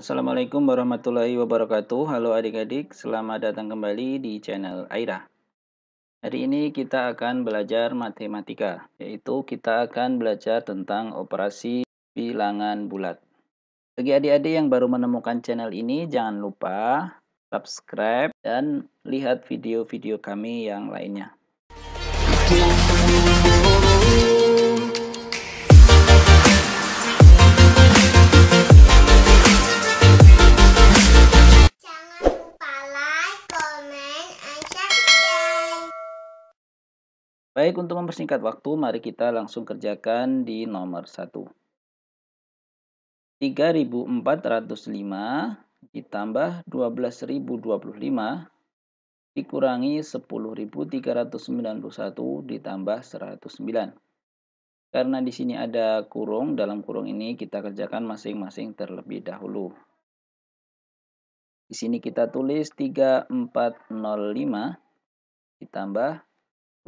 Assalamualaikum warahmatullahi wabarakatuh. Halo adik-adik, selamat datang kembali di channel Aira. Hari ini kita akan belajar matematika, yaitu kita akan belajar tentang operasi bilangan bulat. Bagi adik-adik yang baru menemukan channel ini, jangan lupa subscribe dan lihat video-video kami yang lainnya. Baik, untuk mempersingkat waktu, mari kita langsung kerjakan di nomor 1. 3405 ditambah 12025 dikurangi 10391 ditambah 109. Karena di sini ada kurung, dalam kurung ini kita kerjakan masing-masing terlebih dahulu. Di sini kita tulis 3405 ditambah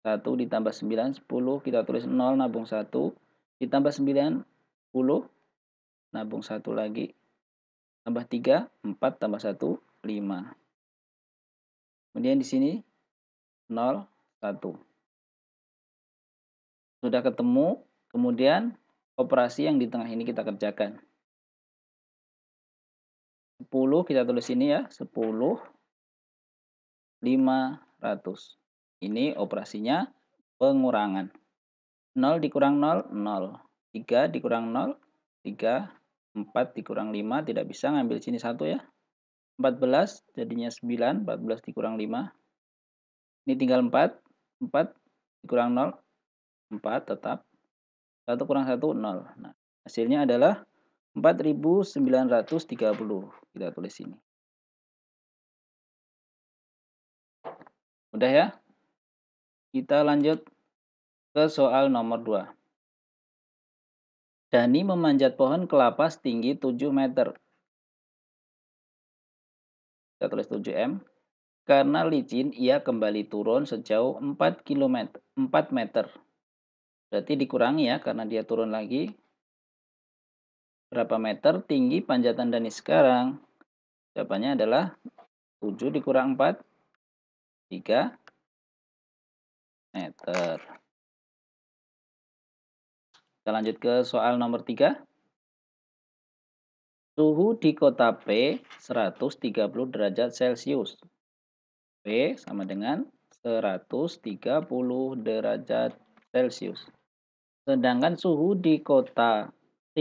1 ditambah 9, 10, kita tulis 0 nabung 1, ditambah 9, 10, nabung 1 lagi, tambah 3, 4, tambah 1, 5. Kemudian di sini 0, 1. Sudah ketemu, kemudian operasi yang di tengah ini kita kerjakan. 10 kita tulis ini ya, 10 500. Ini operasinya pengurangan. 0 dikurang 0, 0. 3 dikurang 0, 3. 4 dikurang 5, tidak bisa ngambil sini 1 ya. 14 jadinya 9, 14 dikurang 5. Ini tinggal 4, 4 dikurang 0, 4 tetap. 1 kurang 1, 0. Nah, hasilnya adalah 4930. Kita tulis sini. Udah ya? Kita lanjut ke soal nomor 2. Dani memanjat pohon kelapa setinggi 7 meter. Kita tulis 7M. Karena licin, ia kembali turun sejauh 4, km, 4 meter. Berarti dikurangi ya, karena dia turun lagi. Berapa meter tinggi panjatan Dani sekarang? Jawabannya adalah 7 dikurang 4, 3 meter. Kita lanjut ke soal nomor 3. Suhu di kota P 130 derajat Celcius. P sama dengan 130 derajat Celcius. Sedangkan suhu di kota T,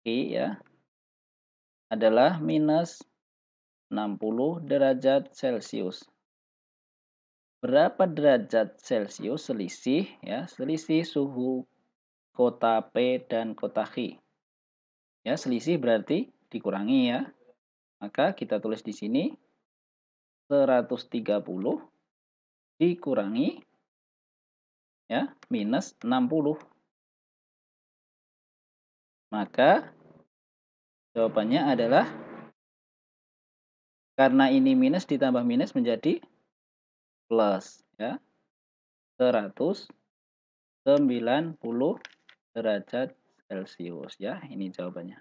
T ya, adalah minus 60 derajat Celcius berapa derajat Celcius selisih ya, selisih suhu kota P dan kota Q. Ya, selisih berarti dikurangi ya. Maka kita tulis di sini 130 dikurangi ya, minus 60. Maka jawabannya adalah karena ini minus ditambah minus menjadi plus ya 190 derajat Celcius ya ini jawabannya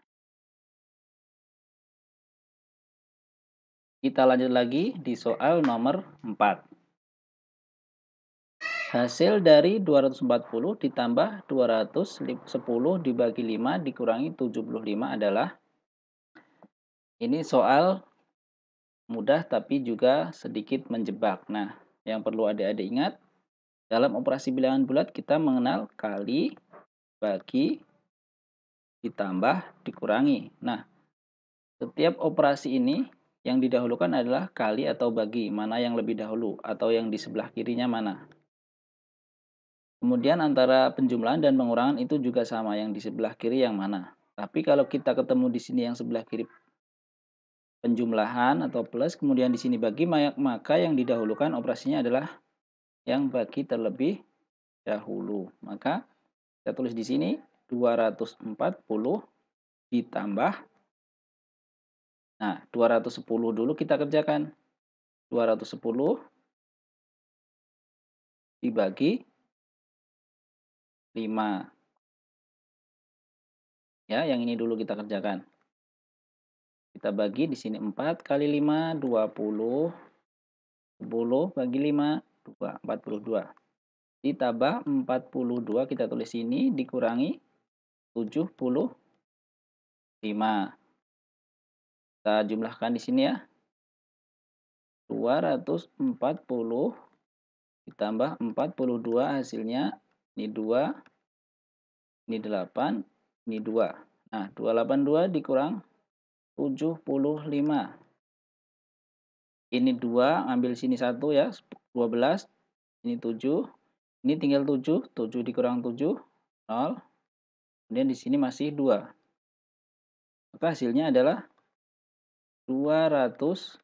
Kita lanjut lagi di soal nomor 4 Hasil dari 240 ditambah 210 dibagi 5 dikurangi 75 adalah Ini soal mudah tapi juga sedikit menjebak. Nah, yang perlu adik-adik ingat, dalam operasi bilangan bulat kita mengenal kali, bagi, ditambah, dikurangi. Nah, setiap operasi ini yang didahulukan adalah kali atau bagi, mana yang lebih dahulu atau yang di sebelah kirinya mana. Kemudian antara penjumlahan dan pengurangan itu juga sama yang di sebelah kiri yang mana. Tapi kalau kita ketemu di sini yang sebelah kiri penjumlahan atau plus kemudian di sini bagi maka yang didahulukan operasinya adalah yang bagi terlebih dahulu. Maka kita tulis di sini 240 ditambah Nah, 210 dulu kita kerjakan. 210 dibagi 5. Ya, yang ini dulu kita kerjakan. Kita bagi di sini 4 kali 5, 20. 10 bagi 5, 2, 42. Ditambah 42, kita tulis ini dikurangi 75. Kita jumlahkan di sini ya. 240 ditambah 42 hasilnya ini 2, ini 8, ini 2. Nah, 282 dikurang 75. Ini 2, ambil sini 1 ya, 12. Ini 7. Ini tinggal 7, 7 dikurang 7, 0. Kemudian di sini masih 2. Maka hasilnya adalah 207.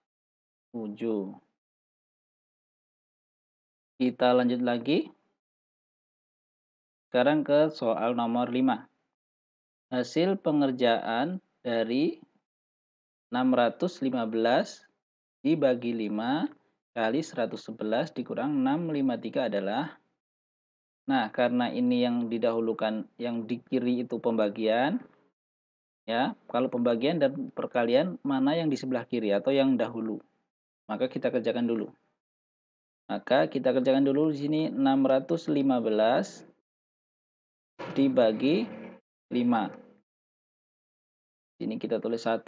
Kita lanjut lagi. Sekarang ke soal nomor 5. Hasil pengerjaan dari 615 dibagi 5 kali 111 dikurang 653 adalah Nah, karena ini yang didahulukan yang di kiri itu pembagian ya. Kalau pembagian dan perkalian mana yang di sebelah kiri atau yang dahulu? Maka kita kerjakan dulu. Maka kita kerjakan dulu di sini 615 dibagi 5. sini kita tulis 1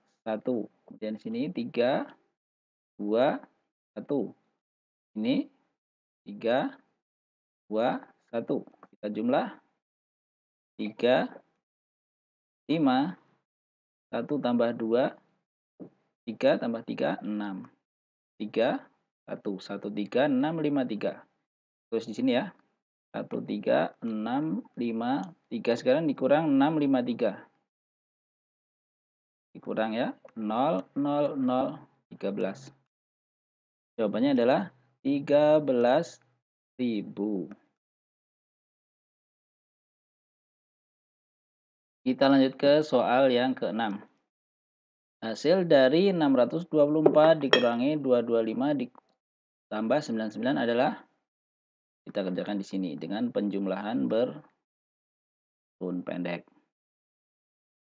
satu kemudian sini tiga dua satu ini tiga dua satu kita jumlah tiga lima satu tambah dua tiga tambah tiga enam tiga satu satu tiga enam lima tiga terus di sini ya satu tiga enam lima tiga sekarang dikurang enam lima tiga dikurang ya 0 0 0 13 jawabannya adalah 13.000 kita lanjut ke soal yang ke-6 hasil dari 624 dikurangi 225 ditambah 99 adalah kita kerjakan di sini dengan penjumlahan berpun pendek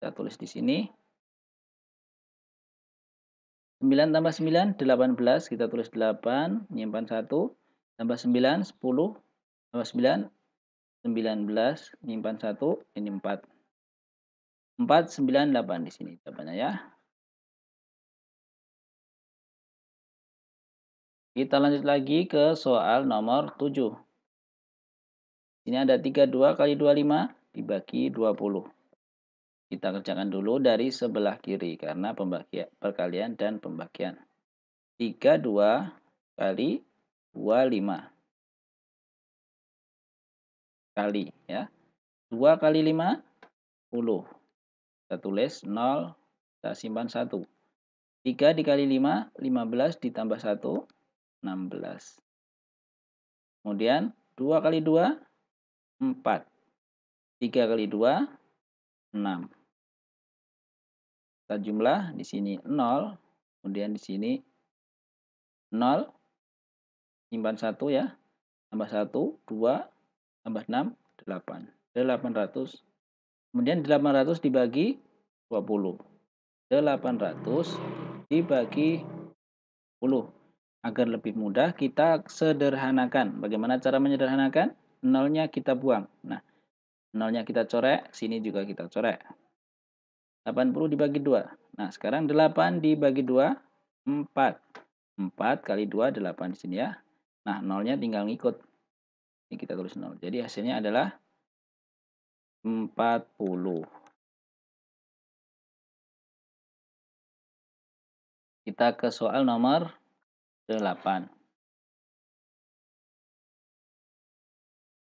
Kita tulis di sini. 9 tambah 9, 18. Kita tulis 8, menyimpan 1. Tambah 9, 10. Tambah 9, 19. Menyimpan 1, ini 4. 4, 9, 8 di sini jawabannya ya. Kita lanjut lagi ke soal nomor 7. Ini ada 32 kali 25 dibagi 20. Kita kerjakan dulu dari sebelah kiri karena pembagian perkalian dan pembagian. 32 kali 25 kali ya. 2 kali 5 10. Kita tulis 0 kita simpan 1. 3 dikali 5 15 ditambah 1 16. Kemudian 2 kali 2, 4. 3 kali 2, 6 kita jumlah di sini 0, kemudian di sini 0, simpan 1 ya, tambah 1, 2, tambah 6, 8. 800. Kemudian 800 dibagi 20. 800 dibagi 10. Agar lebih mudah kita sederhanakan. Bagaimana cara menyederhanakan? Nolnya kita buang. Nah, nolnya kita corek, sini juga kita corek. 80 dibagi 2. Nah, sekarang 8 dibagi 2, 4. 4 kali 2, 8 di sini ya. Nah, nolnya tinggal ngikut. Ini kita tulis 0. Jadi hasilnya adalah 40. Kita ke soal nomor 8.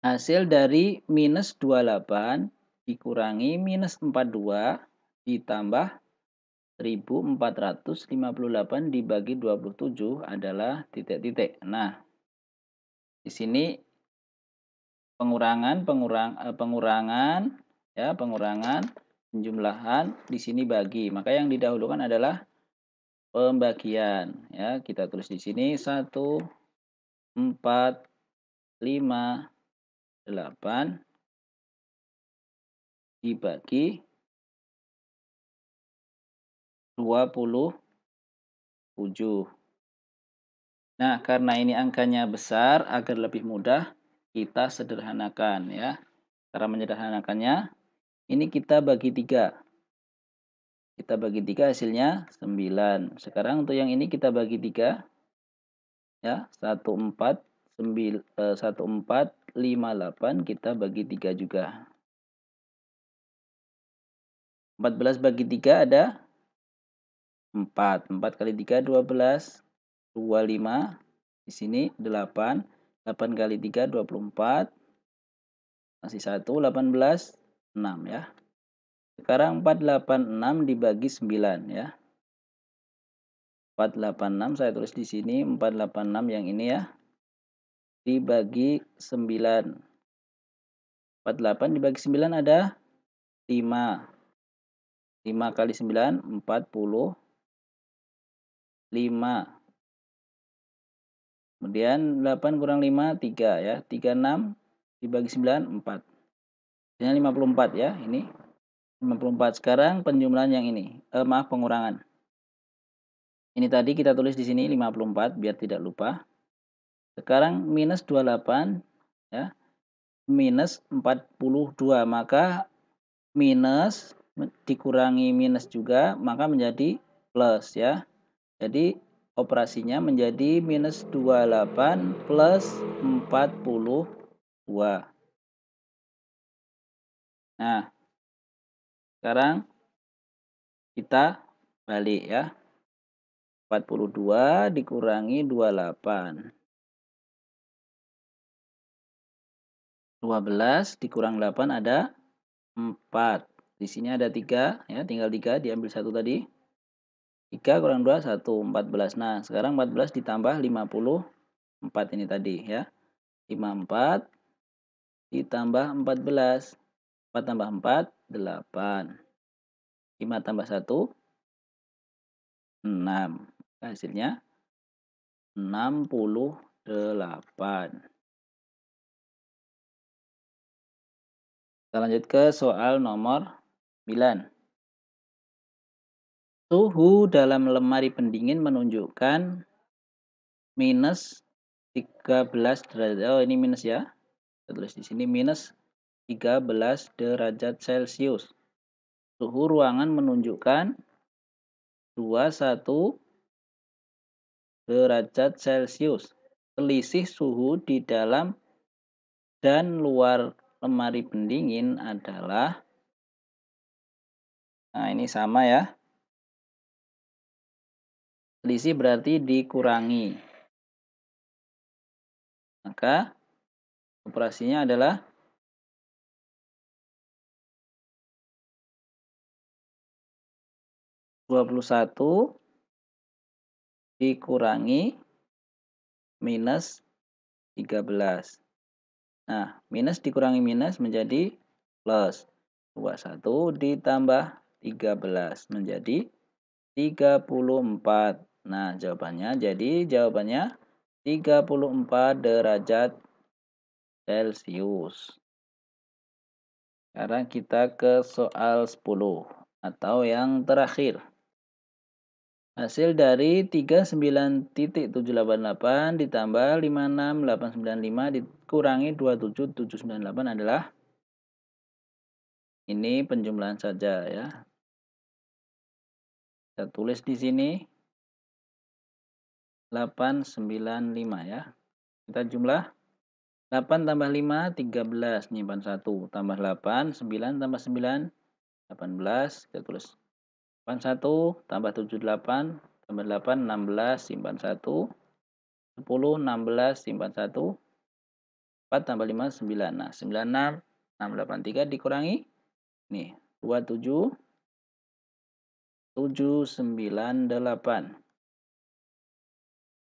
Hasil dari minus 28 dikurangi minus 42 ditambah 1458 dibagi 27 adalah titik-titik. Nah, di sini pengurangan pengurang eh, pengurangan ya, pengurangan penjumlahan di sini bagi. Maka yang didahulukan adalah pembagian ya. Kita tulis di sini 1 4 5 8 dibagi 27. Nah, karena ini angkanya besar, agar lebih mudah kita sederhanakan ya. Cara menyederhanakannya, ini kita bagi 3. Kita bagi 3 hasilnya 9. Sekarang untuk yang ini kita bagi 3. Ya, 1, 4, 9, 1, 4, 5, 8 kita bagi 3 juga. 14 bagi 3 ada 4. 4 kali 3 12. 25. Di sini 8. 8 kali 3 24. Masih 1 18 6 ya. Sekarang 4, 8, 6 dibagi 9 ya. 4, 8, 6. saya tulis di sini 4, 8, 6 yang ini ya. Dibagi 9. 4, 8 dibagi 9 ada 5. 5 kali 9 40. 40 5. Kemudian 8 kurang 5, 3 ya. 3, 6 dibagi 9, 4. Jadi 54 ya, ini. 54. Sekarang penjumlahan yang ini. Eh, maaf, pengurangan. Ini tadi kita tulis di sini 54, biar tidak lupa. Sekarang minus 28, ya. Minus 42, maka minus dikurangi minus juga, maka menjadi plus ya. Jadi operasinya menjadi minus 28 plus 42. Nah, sekarang kita balik ya. 42 dikurangi 28. 12 dikurang 8 ada 4. Di sini ada 3 ya, tinggal 3 diambil satu tadi. 3 kurang 2, 1, 14. Nah, sekarang 14 ditambah 54 ini tadi ya. 54 ditambah 14. 4 tambah 4, 8. 5 tambah 1, 6. Hasilnya 68. Kita lanjut ke soal nomor 9. Suhu dalam lemari pendingin menunjukkan minus 13 derajat. Oh, ini minus ya. Kita tulis di sini minus 13 derajat Celcius. Suhu ruangan menunjukkan 21 derajat Celcius. Selisih suhu di dalam dan luar lemari pendingin adalah Nah, ini sama ya. Selisih berarti dikurangi. Maka operasinya adalah dua puluh satu dikurangi minus tiga belas. Nah, minus dikurangi minus menjadi plus. dua satu ditambah tiga belas menjadi tiga puluh empat. Nah, jawabannya jadi jawabannya 34 derajat Celcius. Sekarang kita ke soal 10 atau yang terakhir. Hasil dari 39.788 ditambah 56895 dikurangi 27798 adalah ini penjumlahan saja ya. Kita tulis di sini 895 ya. Kita jumlah 8 tambah 5 13 nyimpan 1 tambah 8 9 tambah 9 18 kita tulis 81 tambah 78 tambah 8 16 simpan 1 10 16 simpan 1 4 tambah 5 9 nah 96 683 dikurangi nih 27 8.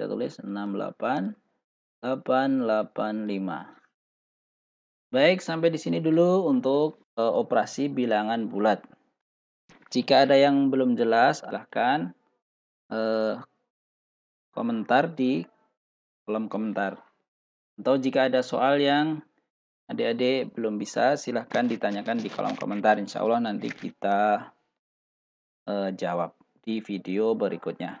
kita tulis 68885. Baik, sampai di sini dulu untuk e, operasi bilangan bulat. Jika ada yang belum jelas, silahkan e, komentar di kolom komentar. Atau jika ada soal yang adik-adik belum bisa, silahkan ditanyakan di kolom komentar. Insya Allah nanti kita e, jawab di video berikutnya.